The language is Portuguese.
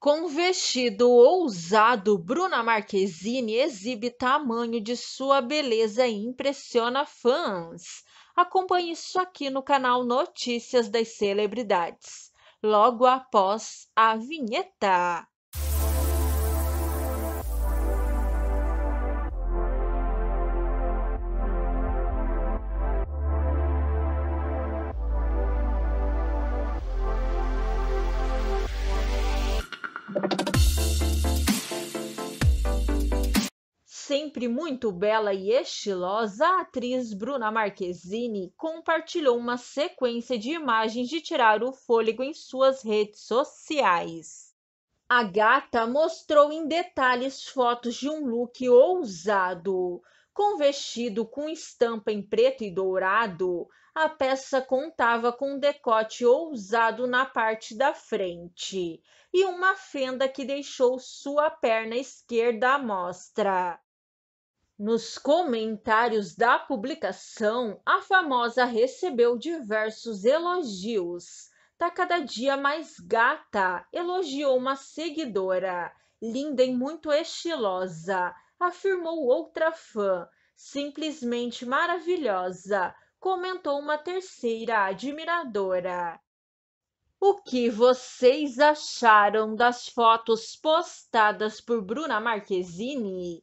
Com vestido ousado, Bruna Marquezine exibe tamanho de sua beleza e impressiona fãs. Acompanhe isso aqui no canal Notícias das Celebridades, logo após a vinheta. sempre muito bela e estilosa, a atriz Bruna Marquezine compartilhou uma sequência de imagens de tirar o fôlego em suas redes sociais. A gata mostrou em detalhes fotos de um look ousado. Com vestido com estampa em preto e dourado, a peça contava com um decote ousado na parte da frente e uma fenda que deixou sua perna esquerda à mostra. Nos comentários da publicação, a famosa recebeu diversos elogios. Tá cada dia mais gata, elogiou uma seguidora. Linda e muito estilosa, afirmou outra fã. Simplesmente maravilhosa, comentou uma terceira admiradora. O que vocês acharam das fotos postadas por Bruna Marquezine?